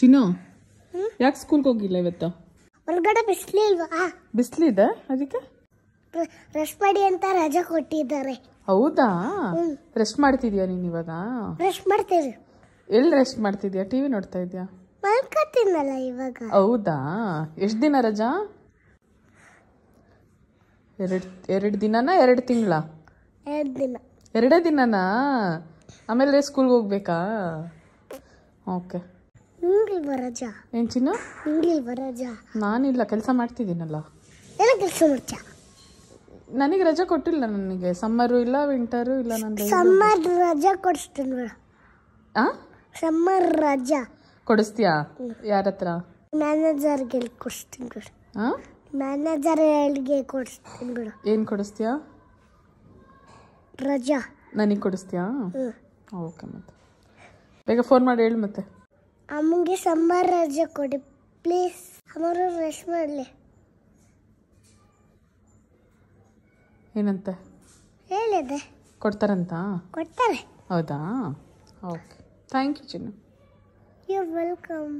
ಚಿನ್ನು ಯಾಕೆ ಸ್ಕೂಲ್ಗೆ ಹೋಗಿಲ್ಲ ಇವತ್ತು ಒಳಗಡೆ ಬಿಸಿಲಿಲ್ವಾ ಬಿಸಿಲಿದೆ ಅದಕ್ಕೆ ರೆಸ್ಟ್ ಮಾಡಿ ಅಂತ ರಜಾ ಕೊಟ್ಟಿದ್ದಾರೆ ಹೌದಾ ರೆಸ್ಟ್ ಮಾಡ್ತಿದ್ಯಾ ನೀನು ಇವಾಗ ರೆಸ್ಟ್ ಮಾಡ್ತೀವಿ ಎಲ್ಲಿ ರೆಸ್ಟ್ ಮಾಡ್ತಿದ್ಯಾ ಟಿವಿ ನೋಡ್ತಾ ಇದ್ಯಾ ಮಲ್ಕತ್ತಿನಲ್ಲ ಇವಾಗ ಹೌದಾ ಎಷ್ಟು ದಿನ ರಜಾ ಎರಡು ಎರಡು ದಿನನಾ ಎರಡು ತಿಂಗಳ ಎರಡು ದಿನ ಎರಡೇ ದಿನನಾ ಆಮೇಲೆ ಸ್ಕೂಲ್ಗೆ ಹೋಗ್ಬೇಕಾ ಓಕೆ ನಿಂಗಿಲ್ ಬರಜ ಏನ್ ಚಿನ್ನ ನಿಂಗಿಲ್ ಬರಜ ನಾನಿಲ್ಲ ಕೆಲಸ ಮಾಡ್ತಿದ್ದೀನಲ್ಲ ಎಲ್ಲ ಕೆಲಸ ಮಾಡ್ಚ ನನಗೆ ರಜೆ ಕೊಟ್ಟಿಲ್ಲ ನನಗೆ ಸಮ್ಮರು ಇಲ್ಲ ವಿಂಟರು ಇಲ್ಲ ನಾನು ಸಮ್ಮರ್ ರಜಾ ಕೊಡಿಸ್ತೀನಿ ಬೇಡ ಸಮ್ಮರ್ ರಜಾ ಕೊಡಿಸ್ತೀಯಾ ಯಾರ ಹತ್ರ ಮ್ಯಾನೇಜರ್ಗೆ ಕೊಡಿಸ್ತೀನಿ ಬಿಡು ಮ್ಯಾನೇಜರ್ ಹೇಳಿಗೆ ಕೊಡಿಸ್ತೀನಿ ಬಿಡು ಏನು ಕೊಡಿಸ್ತೀಯಾ ರಜಾ ನನಗೆ ಕೊಡಿಸ್ತೀಯಾ ಓಕೆ ಮತ್ತೆ ಬೇಗ ಫೋನ್ ಮಾಡಿ ಹೇಳಿ ಮತ್ತೆ ಅಮ್ಮಂಗೆ ಸಂಬಾರ್ ರಜೆ ಕೊಡಿ ಪ್ಲೀಸ್ ಅಮ್ಮರು ರೆಸ್ಟ್ ಮಾಡಲಿ ಏನಂತ ಹೇಳಿದೆ ಕೊಡ್ತಾರಂತ ಕೊಡ್ತಾರೆ ಹೌದಾ okay thank you Chinnu you welcome